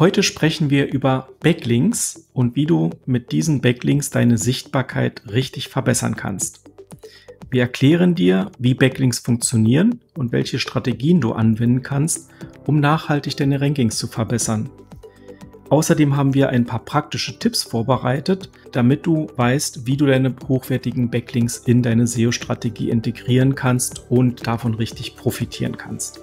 Heute sprechen wir über Backlinks und wie du mit diesen Backlinks deine Sichtbarkeit richtig verbessern kannst. Wir erklären dir, wie Backlinks funktionieren und welche Strategien du anwenden kannst, um nachhaltig deine Rankings zu verbessern. Außerdem haben wir ein paar praktische Tipps vorbereitet, damit du weißt, wie du deine hochwertigen Backlinks in deine SEO-Strategie integrieren kannst und davon richtig profitieren kannst.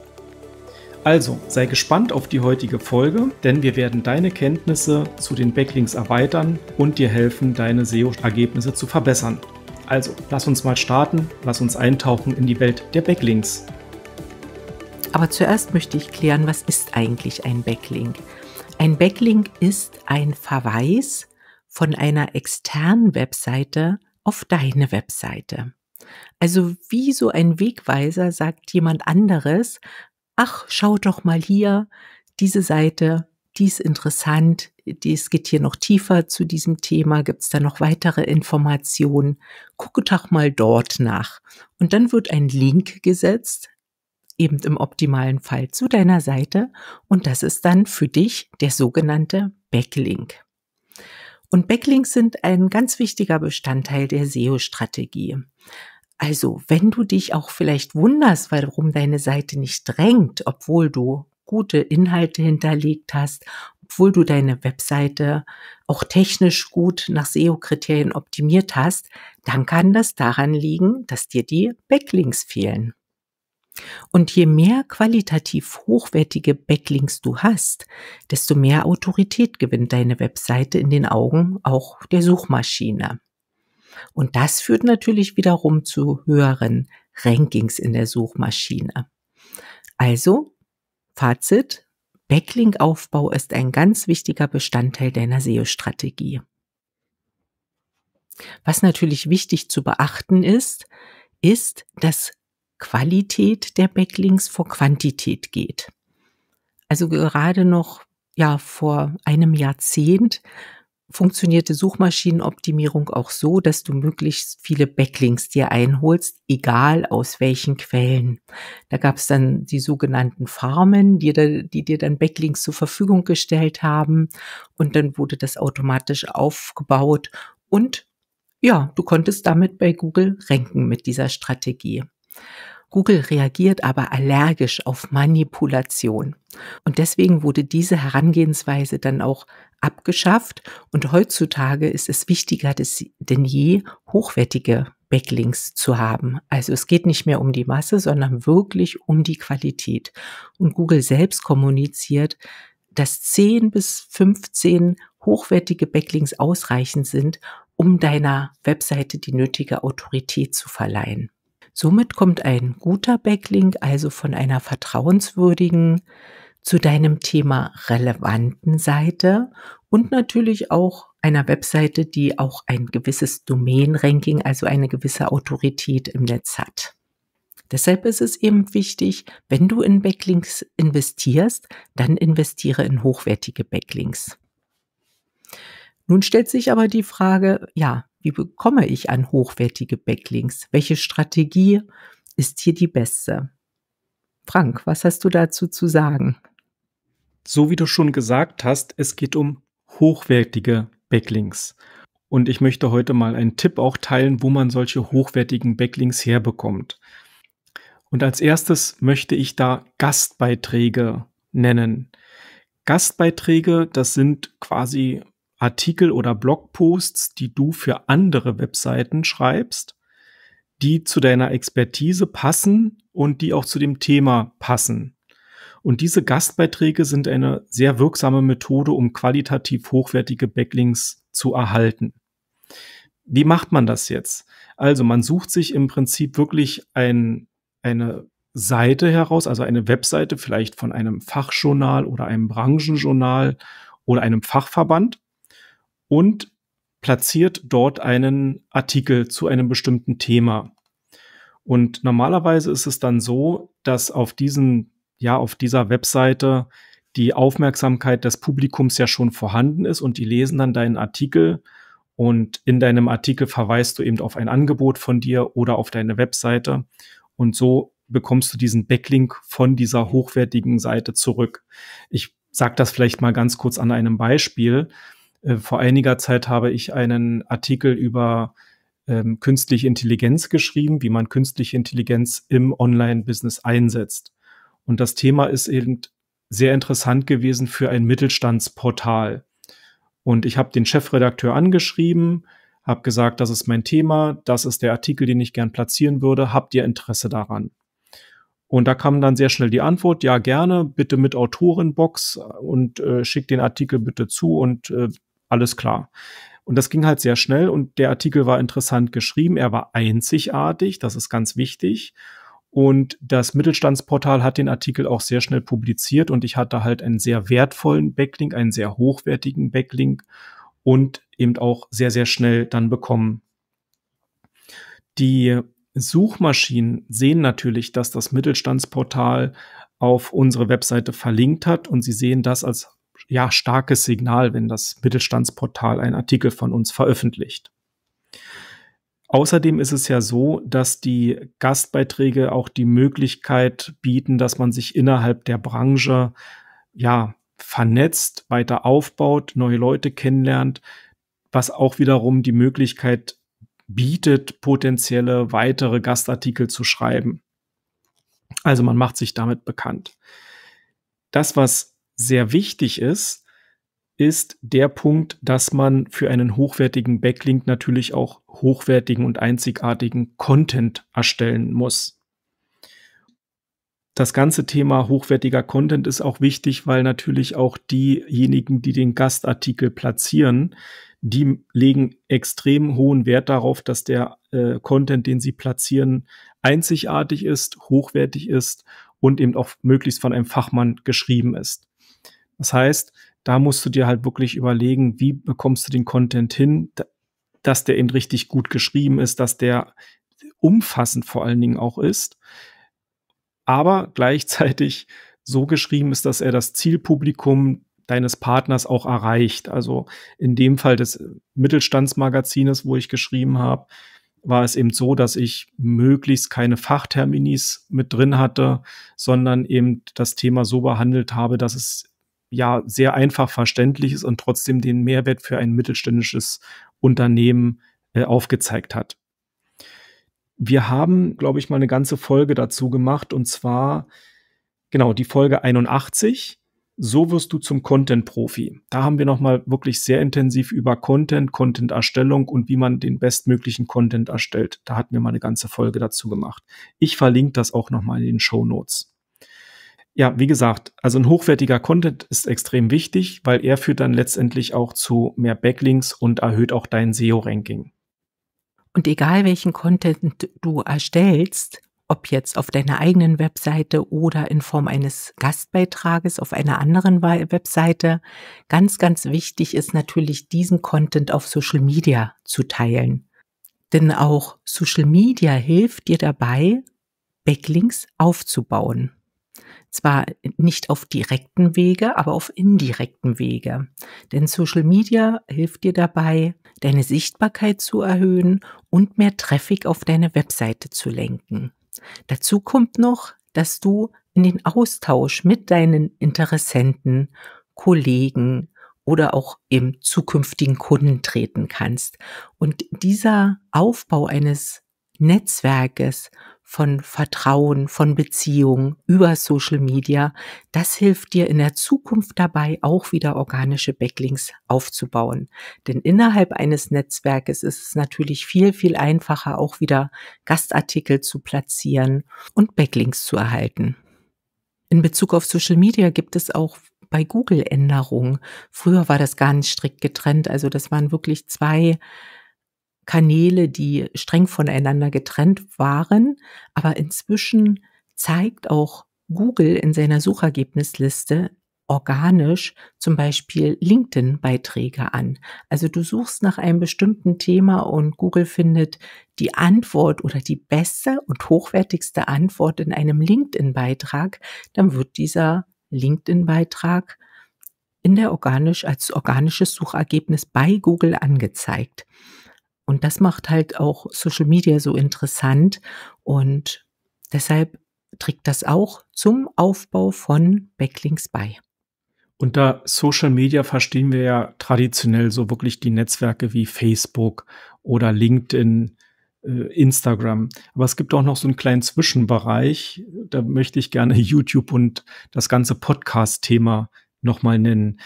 Also sei gespannt auf die heutige Folge, denn wir werden deine Kenntnisse zu den Backlinks erweitern und dir helfen, deine SEO-Ergebnisse zu verbessern. Also lass uns mal starten, lass uns eintauchen in die Welt der Backlinks. Aber zuerst möchte ich klären, was ist eigentlich ein Backlink? Ein Backlink ist ein Verweis von einer externen Webseite auf deine Webseite. Also wie so ein Wegweiser sagt jemand anderes, ach, schau doch mal hier, diese Seite, die ist interessant, es geht hier noch tiefer zu diesem Thema, gibt es da noch weitere Informationen, gucke doch mal dort nach. Und dann wird ein Link gesetzt, eben im optimalen Fall zu deiner Seite und das ist dann für dich der sogenannte Backlink. Und Backlinks sind ein ganz wichtiger Bestandteil der SEO-Strategie. Also, wenn du dich auch vielleicht wunderst, warum deine Seite nicht drängt, obwohl du gute Inhalte hinterlegt hast, obwohl du deine Webseite auch technisch gut nach SEO-Kriterien optimiert hast, dann kann das daran liegen, dass dir die Backlinks fehlen. Und je mehr qualitativ hochwertige Backlinks du hast, desto mehr Autorität gewinnt deine Webseite in den Augen auch der Suchmaschine. Und das führt natürlich wiederum zu höheren Rankings in der Suchmaschine. Also, Fazit, Backlink-Aufbau ist ein ganz wichtiger Bestandteil deiner SEO-Strategie. Was natürlich wichtig zu beachten ist, ist, dass Qualität der Backlinks vor Quantität geht. Also gerade noch ja vor einem Jahrzehnt funktionierte Suchmaschinenoptimierung auch so, dass du möglichst viele Backlinks dir einholst, egal aus welchen Quellen. Da gab es dann die sogenannten Farmen, die, die, dir dann Backlinks zur Verfügung gestellt haben und dann wurde das automatisch aufgebaut und ja, du konntest damit bei Google ranken mit dieser Strategie. Google reagiert aber allergisch auf Manipulation. Und deswegen wurde diese Herangehensweise dann auch abgeschafft. Und heutzutage ist es wichtiger denn je, hochwertige Backlinks zu haben. Also es geht nicht mehr um die Masse, sondern wirklich um die Qualität. Und Google selbst kommuniziert, dass 10 bis 15 hochwertige Backlinks ausreichend sind, um deiner Webseite die nötige Autorität zu verleihen. Somit kommt ein guter Backlink also von einer vertrauenswürdigen zu deinem Thema relevanten Seite und natürlich auch einer Webseite, die auch ein gewisses Domain-Ranking, also eine gewisse Autorität im Netz hat. Deshalb ist es eben wichtig, wenn du in Backlinks investierst, dann investiere in hochwertige Backlinks. Nun stellt sich aber die Frage, ja, wie bekomme ich an hochwertige Backlinks? Welche Strategie ist hier die beste? Frank, was hast du dazu zu sagen? So wie du schon gesagt hast, es geht um hochwertige Backlinks. Und ich möchte heute mal einen Tipp auch teilen, wo man solche hochwertigen Backlinks herbekommt. Und als erstes möchte ich da Gastbeiträge nennen. Gastbeiträge, das sind quasi Artikel oder Blogposts, die du für andere Webseiten schreibst, die zu deiner Expertise passen und die auch zu dem Thema passen. Und diese Gastbeiträge sind eine sehr wirksame Methode, um qualitativ hochwertige Backlinks zu erhalten. Wie macht man das jetzt? Also man sucht sich im Prinzip wirklich ein, eine Seite heraus, also eine Webseite vielleicht von einem Fachjournal oder einem Branchenjournal oder einem Fachverband und platziert dort einen Artikel zu einem bestimmten Thema. Und normalerweise ist es dann so, dass auf diesen, ja, auf dieser Webseite die Aufmerksamkeit des Publikums ja schon vorhanden ist und die lesen dann deinen Artikel und in deinem Artikel verweist du eben auf ein Angebot von dir oder auf deine Webseite und so bekommst du diesen Backlink von dieser hochwertigen Seite zurück. Ich sage das vielleicht mal ganz kurz an einem Beispiel. Äh, vor einiger Zeit habe ich einen Artikel über ähm, künstliche Intelligenz geschrieben, wie man künstliche Intelligenz im Online-Business einsetzt. Und das Thema ist eben sehr interessant gewesen für ein Mittelstandsportal. Und ich habe den Chefredakteur angeschrieben, habe gesagt, das ist mein Thema, das ist der Artikel, den ich gern platzieren würde, habt ihr Interesse daran? Und da kam dann sehr schnell die Antwort, ja gerne, bitte mit Autorenbox und äh, schickt den Artikel bitte zu und äh, alles klar. Und das ging halt sehr schnell und der Artikel war interessant geschrieben, er war einzigartig, das ist ganz wichtig. Und das Mittelstandsportal hat den Artikel auch sehr schnell publiziert und ich hatte halt einen sehr wertvollen Backlink, einen sehr hochwertigen Backlink und eben auch sehr, sehr schnell dann bekommen. Die Suchmaschinen sehen natürlich, dass das Mittelstandsportal auf unsere Webseite verlinkt hat und sie sehen das als ja starkes Signal, wenn das Mittelstandsportal einen Artikel von uns veröffentlicht. Außerdem ist es ja so, dass die Gastbeiträge auch die Möglichkeit bieten, dass man sich innerhalb der Branche ja vernetzt, weiter aufbaut, neue Leute kennenlernt, was auch wiederum die Möglichkeit bietet, potenzielle weitere Gastartikel zu schreiben. Also man macht sich damit bekannt. Das, was sehr wichtig ist, ist der Punkt, dass man für einen hochwertigen Backlink natürlich auch hochwertigen und einzigartigen Content erstellen muss. Das ganze Thema hochwertiger Content ist auch wichtig, weil natürlich auch diejenigen, die den Gastartikel platzieren, die legen extrem hohen Wert darauf, dass der äh, Content, den sie platzieren, einzigartig ist, hochwertig ist und eben auch möglichst von einem Fachmann geschrieben ist. Das heißt, da musst du dir halt wirklich überlegen, wie bekommst du den Content hin, dass der eben richtig gut geschrieben ist, dass der umfassend vor allen Dingen auch ist, aber gleichzeitig so geschrieben ist, dass er das Zielpublikum deines Partners auch erreicht. Also in dem Fall des Mittelstandsmagazines, wo ich geschrieben habe, war es eben so, dass ich möglichst keine Fachterminis mit drin hatte, sondern eben das Thema so behandelt habe, dass es ja sehr einfach verständlich ist und trotzdem den Mehrwert für ein mittelständisches Unternehmen äh, aufgezeigt hat. Wir haben, glaube ich, mal eine ganze Folge dazu gemacht und zwar genau die Folge 81. So wirst du zum Content-Profi. Da haben wir nochmal wirklich sehr intensiv über Content, Content-Erstellung und wie man den bestmöglichen Content erstellt. Da hatten wir mal eine ganze Folge dazu gemacht. Ich verlinke das auch nochmal in den Show Notes ja, wie gesagt, also ein hochwertiger Content ist extrem wichtig, weil er führt dann letztendlich auch zu mehr Backlinks und erhöht auch dein SEO-Ranking. Und egal welchen Content du erstellst, ob jetzt auf deiner eigenen Webseite oder in Form eines Gastbeitrages auf einer anderen Webseite, ganz, ganz wichtig ist natürlich, diesen Content auf Social Media zu teilen. Denn auch Social Media hilft dir dabei, Backlinks aufzubauen. Zwar nicht auf direkten Wege, aber auf indirekten Wege. Denn Social Media hilft dir dabei, deine Sichtbarkeit zu erhöhen und mehr Traffic auf deine Webseite zu lenken. Dazu kommt noch, dass du in den Austausch mit deinen Interessenten, Kollegen oder auch im zukünftigen Kunden treten kannst. Und dieser Aufbau eines Netzwerkes von Vertrauen, von Beziehung über Social Media. Das hilft dir in der Zukunft dabei, auch wieder organische Backlinks aufzubauen. Denn innerhalb eines Netzwerkes ist es natürlich viel, viel einfacher, auch wieder Gastartikel zu platzieren und Backlinks zu erhalten. In Bezug auf Social Media gibt es auch bei Google Änderungen. Früher war das gar nicht strikt getrennt. Also das waren wirklich zwei Kanäle, die streng voneinander getrennt waren. Aber inzwischen zeigt auch Google in seiner Suchergebnisliste organisch zum Beispiel LinkedIn-Beiträge an. Also du suchst nach einem bestimmten Thema und Google findet die Antwort oder die beste und hochwertigste Antwort in einem LinkedIn-Beitrag, dann wird dieser LinkedIn-Beitrag in der organisch als organisches Suchergebnis bei Google angezeigt. Und das macht halt auch Social Media so interessant und deshalb trägt das auch zum Aufbau von Backlinks bei. Unter Social Media verstehen wir ja traditionell so wirklich die Netzwerke wie Facebook oder LinkedIn, äh, Instagram. Aber es gibt auch noch so einen kleinen Zwischenbereich. Da möchte ich gerne YouTube und das ganze Podcast-Thema nochmal nennen.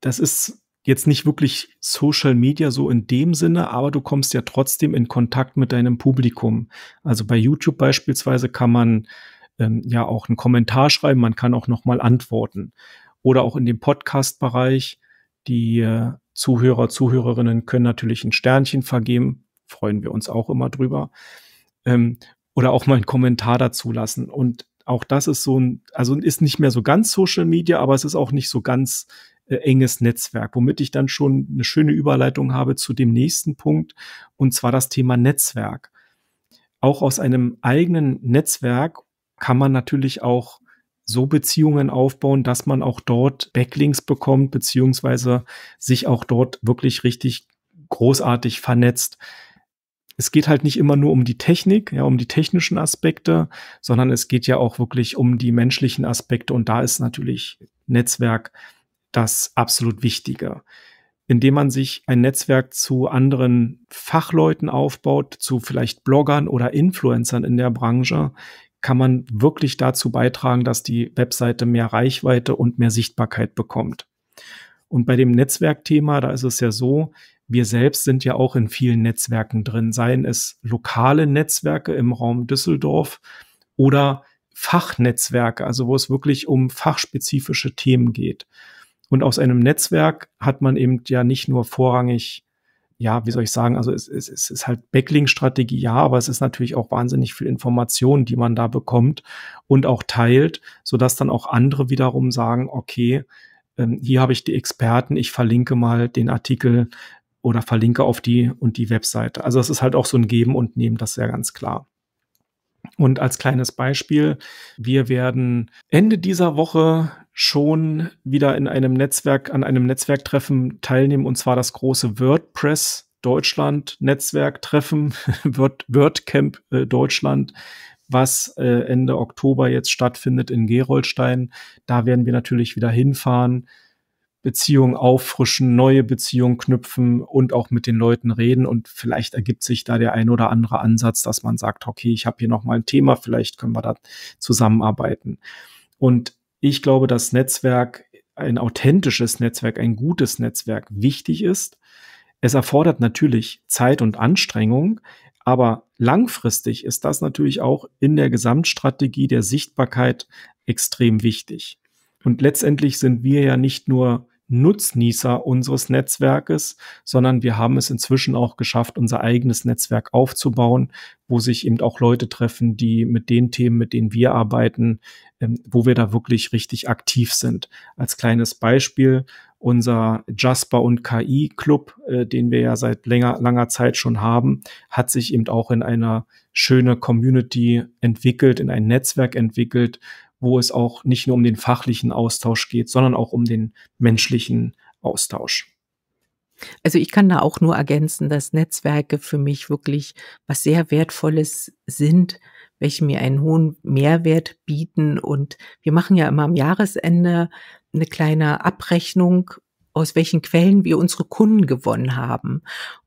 Das ist jetzt nicht wirklich Social Media so in dem Sinne, aber du kommst ja trotzdem in Kontakt mit deinem Publikum. Also bei YouTube beispielsweise kann man ähm, ja auch einen Kommentar schreiben, man kann auch nochmal antworten. Oder auch in dem Podcast-Bereich, die äh, Zuhörer, Zuhörerinnen können natürlich ein Sternchen vergeben, freuen wir uns auch immer drüber. Ähm, oder auch mal einen Kommentar dazu lassen. Und auch das ist so ein, also ist nicht mehr so ganz Social Media, aber es ist auch nicht so ganz äh, enges Netzwerk, womit ich dann schon eine schöne Überleitung habe zu dem nächsten Punkt, und zwar das Thema Netzwerk. Auch aus einem eigenen Netzwerk kann man natürlich auch so Beziehungen aufbauen, dass man auch dort Backlinks bekommt, beziehungsweise sich auch dort wirklich richtig großartig vernetzt. Es geht halt nicht immer nur um die Technik, ja, um die technischen Aspekte, sondern es geht ja auch wirklich um die menschlichen Aspekte und da ist natürlich Netzwerk das absolut Wichtige. Indem man sich ein Netzwerk zu anderen Fachleuten aufbaut, zu vielleicht Bloggern oder Influencern in der Branche, kann man wirklich dazu beitragen, dass die Webseite mehr Reichweite und mehr Sichtbarkeit bekommt. Und bei dem Netzwerkthema, da ist es ja so, wir selbst sind ja auch in vielen Netzwerken drin, seien es lokale Netzwerke im Raum Düsseldorf oder Fachnetzwerke, also wo es wirklich um fachspezifische Themen geht. Und aus einem Netzwerk hat man eben ja nicht nur vorrangig, ja, wie soll ich sagen, also es, es, es ist halt Backlink-Strategie, ja, aber es ist natürlich auch wahnsinnig viel Information, die man da bekommt und auch teilt, sodass dann auch andere wiederum sagen, okay, ähm, hier habe ich die Experten, ich verlinke mal den Artikel oder verlinke auf die und die Webseite. Also es ist halt auch so ein Geben und Nehmen, das ist ja ganz klar. Und als kleines Beispiel, wir werden Ende dieser Woche schon wieder in einem Netzwerk, an einem Netzwerktreffen teilnehmen, und zwar das große WordPress Deutschland Netzwerktreffen, Word, WordCamp äh, Deutschland, was äh, Ende Oktober jetzt stattfindet in Gerolstein. Da werden wir natürlich wieder hinfahren, Beziehungen auffrischen, neue Beziehungen knüpfen und auch mit den Leuten reden. Und vielleicht ergibt sich da der ein oder andere Ansatz, dass man sagt, okay, ich habe hier nochmal ein Thema, vielleicht können wir da zusammenarbeiten. Und ich glaube, dass Netzwerk, ein authentisches Netzwerk, ein gutes Netzwerk wichtig ist. Es erfordert natürlich Zeit und Anstrengung, aber langfristig ist das natürlich auch in der Gesamtstrategie der Sichtbarkeit extrem wichtig. Und letztendlich sind wir ja nicht nur Nutznießer unseres Netzwerkes, sondern wir haben es inzwischen auch geschafft, unser eigenes Netzwerk aufzubauen, wo sich eben auch Leute treffen, die mit den Themen, mit denen wir arbeiten, ähm, wo wir da wirklich richtig aktiv sind. Als kleines Beispiel unser Jasper und KI Club, äh, den wir ja seit länger, langer Zeit schon haben, hat sich eben auch in einer schöne Community entwickelt, in ein Netzwerk entwickelt, wo es auch nicht nur um den fachlichen Austausch geht, sondern auch um den menschlichen Austausch. Also ich kann da auch nur ergänzen, dass Netzwerke für mich wirklich was sehr Wertvolles sind, welche mir einen hohen Mehrwert bieten. Und wir machen ja immer am Jahresende eine kleine Abrechnung, aus welchen Quellen wir unsere Kunden gewonnen haben.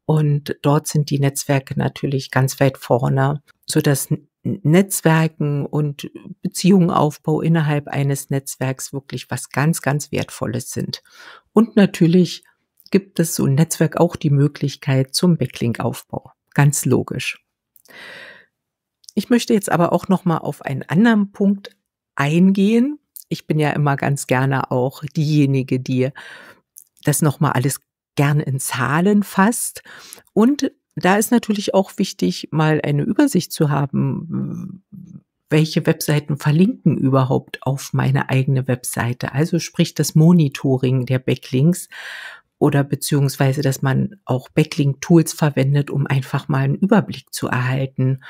Und dort sind die Netzwerke natürlich ganz weit vorne, so dass Netzwerken und Beziehungenaufbau innerhalb eines Netzwerks wirklich was ganz, ganz Wertvolles sind. Und natürlich gibt es so ein Netzwerk auch die Möglichkeit zum Backlink-Aufbau. Ganz logisch. Ich möchte jetzt aber auch noch mal auf einen anderen Punkt eingehen. Ich bin ja immer ganz gerne auch diejenige, die das noch mal alles gerne in Zahlen fasst und da ist natürlich auch wichtig, mal eine Übersicht zu haben, welche Webseiten verlinken überhaupt auf meine eigene Webseite. Also sprich das Monitoring der Backlinks oder beziehungsweise, dass man auch Backlink-Tools verwendet, um einfach mal einen Überblick zu erhalten.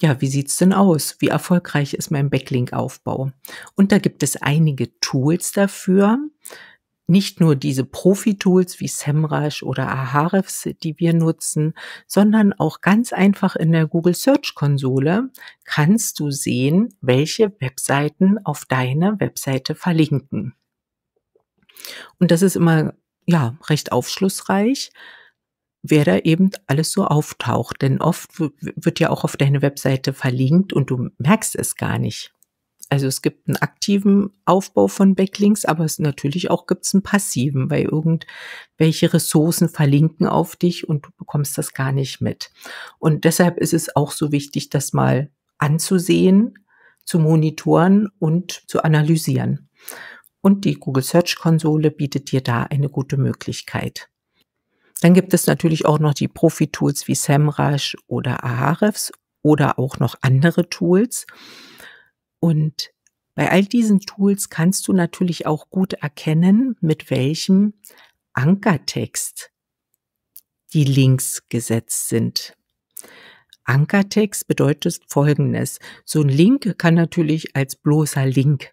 Ja, wie sieht's denn aus? Wie erfolgreich ist mein Backlink-Aufbau? Und da gibt es einige Tools dafür nicht nur diese Profi-Tools wie SEMrush oder Aharefs, die wir nutzen, sondern auch ganz einfach in der Google Search Konsole kannst du sehen, welche Webseiten auf deiner Webseite verlinken. Und das ist immer, ja, recht aufschlussreich, wer da eben alles so auftaucht. Denn oft wird ja auch auf deine Webseite verlinkt und du merkst es gar nicht. Also es gibt einen aktiven Aufbau von Backlinks, aber es natürlich auch gibt es einen passiven, weil irgendwelche Ressourcen verlinken auf dich und du bekommst das gar nicht mit. Und deshalb ist es auch so wichtig, das mal anzusehen, zu monitoren und zu analysieren. Und die Google Search Konsole bietet dir da eine gute Möglichkeit. Dann gibt es natürlich auch noch die Profi-Tools wie SEMrush oder Ahrefs oder auch noch andere Tools. Und bei all diesen Tools kannst du natürlich auch gut erkennen, mit welchem Ankertext die Links gesetzt sind. Ankertext bedeutet Folgendes. So ein Link kann natürlich als bloßer Link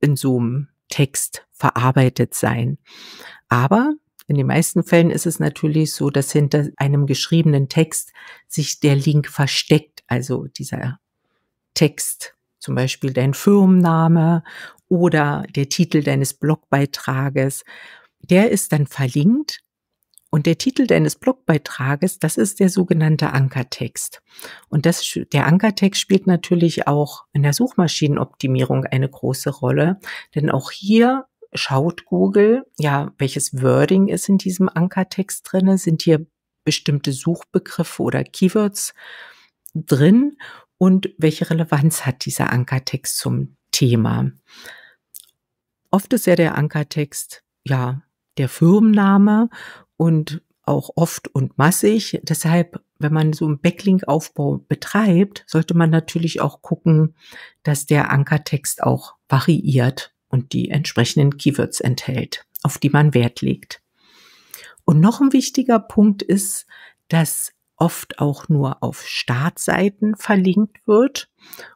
in so einem Text verarbeitet sein. Aber in den meisten Fällen ist es natürlich so, dass hinter einem geschriebenen Text sich der Link versteckt, also dieser Text zum Beispiel dein Firmenname oder der Titel deines Blogbeitrages, der ist dann verlinkt und der Titel deines Blogbeitrages, das ist der sogenannte Ankertext. Und das, der Ankertext spielt natürlich auch in der Suchmaschinenoptimierung eine große Rolle, denn auch hier schaut Google, ja, welches Wording ist in diesem Ankertext drin? sind hier bestimmte Suchbegriffe oder Keywords drin und welche Relevanz hat dieser Ankertext zum Thema. Oft ist ja der Ankertext ja der Firmenname und auch oft und massig. Deshalb, wenn man so einen Backlink-Aufbau betreibt, sollte man natürlich auch gucken, dass der Ankertext auch variiert und die entsprechenden Keywords enthält, auf die man Wert legt. Und noch ein wichtiger Punkt ist, dass oft auch nur auf Startseiten verlinkt wird.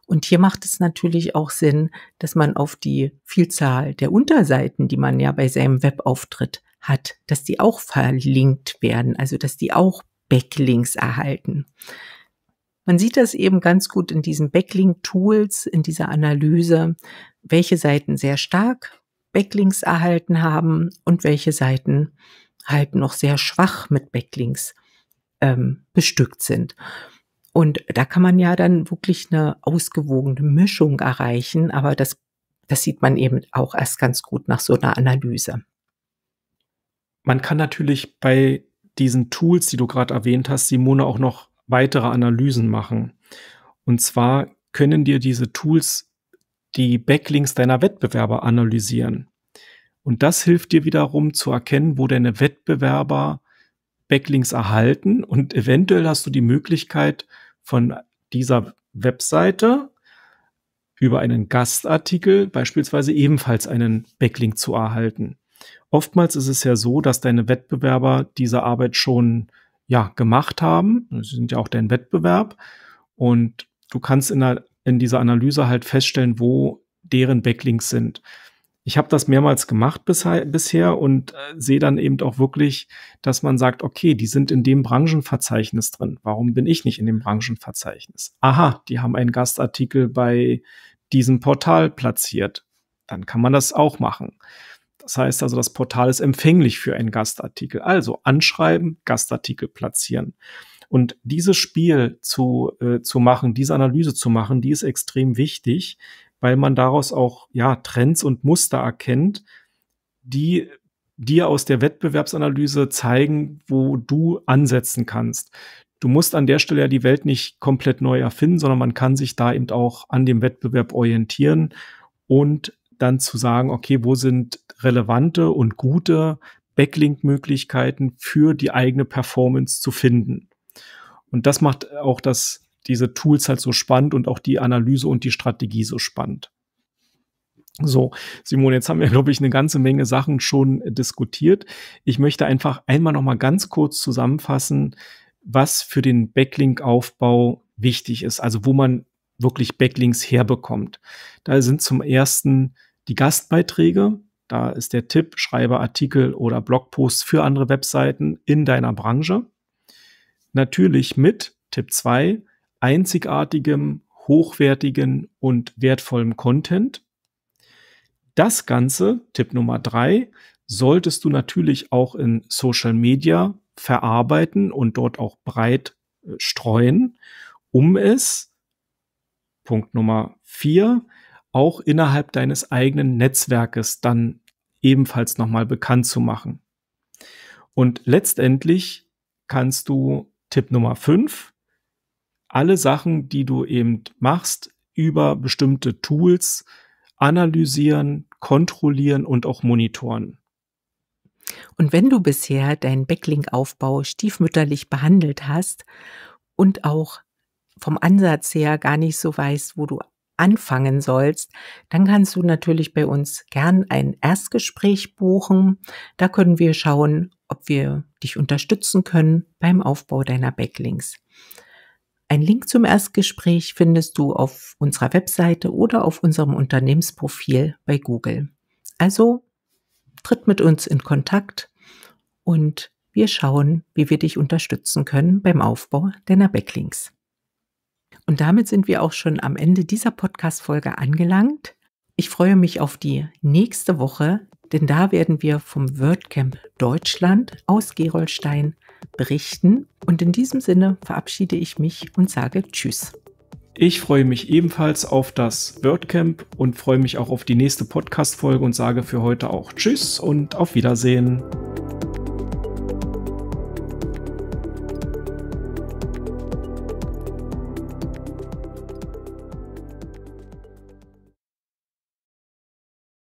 Und hier macht es natürlich auch Sinn, dass man auf die Vielzahl der Unterseiten, die man ja bei seinem Webauftritt hat, dass die auch verlinkt werden, also dass die auch Backlinks erhalten. Man sieht das eben ganz gut in diesen Backlink-Tools, in dieser Analyse, welche Seiten sehr stark Backlinks erhalten haben und welche Seiten halt noch sehr schwach mit Backlinks ähm, bestückt sind. Und da kann man ja dann wirklich eine ausgewogene Mischung erreichen, aber das, das sieht man eben auch erst ganz gut nach so einer Analyse. Man kann natürlich bei diesen Tools, die du gerade erwähnt hast, Simone, auch noch weitere Analysen machen. Und zwar können dir diese Tools die Backlinks deiner Wettbewerber analysieren. Und das hilft dir wiederum zu erkennen, wo deine Wettbewerber Backlinks erhalten und eventuell hast du die Möglichkeit von dieser Webseite über einen Gastartikel beispielsweise ebenfalls einen Backlink zu erhalten. Oftmals ist es ja so, dass deine Wettbewerber diese Arbeit schon ja gemacht haben. Sie sind ja auch dein Wettbewerb und du kannst in, der, in dieser Analyse halt feststellen, wo deren Backlinks sind ich habe das mehrmals gemacht bisher und äh, sehe dann eben auch wirklich, dass man sagt, okay, die sind in dem Branchenverzeichnis drin. Warum bin ich nicht in dem Branchenverzeichnis? Aha, die haben einen Gastartikel bei diesem Portal platziert. Dann kann man das auch machen. Das heißt also, das Portal ist empfänglich für einen Gastartikel. Also anschreiben, Gastartikel platzieren. Und dieses Spiel zu, äh, zu machen, diese Analyse zu machen, die ist extrem wichtig, weil man daraus auch ja Trends und Muster erkennt, die dir aus der Wettbewerbsanalyse zeigen, wo du ansetzen kannst. Du musst an der Stelle ja die Welt nicht komplett neu erfinden, sondern man kann sich da eben auch an dem Wettbewerb orientieren und dann zu sagen, okay, wo sind relevante und gute Backlink-Möglichkeiten für die eigene Performance zu finden. Und das macht auch das diese Tools halt so spannend und auch die Analyse und die Strategie so spannend. So, Simone, jetzt haben wir, glaube ich, eine ganze Menge Sachen schon diskutiert. Ich möchte einfach einmal noch mal ganz kurz zusammenfassen, was für den Backlink-Aufbau wichtig ist, also wo man wirklich Backlinks herbekommt. Da sind zum ersten die Gastbeiträge. Da ist der Tipp, schreibe Artikel oder Blogposts für andere Webseiten in deiner Branche. Natürlich mit Tipp 2 einzigartigem, hochwertigen und wertvollem Content. Das Ganze, Tipp Nummer drei, solltest du natürlich auch in Social Media verarbeiten und dort auch breit äh, streuen, um es, Punkt Nummer vier, auch innerhalb deines eigenen Netzwerkes dann ebenfalls nochmal bekannt zu machen. Und letztendlich kannst du Tipp Nummer fünf alle Sachen, die du eben machst, über bestimmte Tools analysieren, kontrollieren und auch monitoren. Und wenn du bisher deinen Backlink-Aufbau stiefmütterlich behandelt hast und auch vom Ansatz her gar nicht so weißt, wo du anfangen sollst, dann kannst du natürlich bei uns gern ein Erstgespräch buchen. Da können wir schauen, ob wir dich unterstützen können beim Aufbau deiner Backlinks. Ein Link zum Erstgespräch findest du auf unserer Webseite oder auf unserem Unternehmensprofil bei Google. Also tritt mit uns in Kontakt und wir schauen, wie wir dich unterstützen können beim Aufbau deiner Backlinks. Und damit sind wir auch schon am Ende dieser Podcast-Folge angelangt. Ich freue mich auf die nächste Woche, denn da werden wir vom WordCamp Deutschland aus Gerolstein berichten. Und in diesem Sinne verabschiede ich mich und sage Tschüss. Ich freue mich ebenfalls auf das WordCamp und freue mich auch auf die nächste Podcast-Folge und sage für heute auch Tschüss und auf Wiedersehen.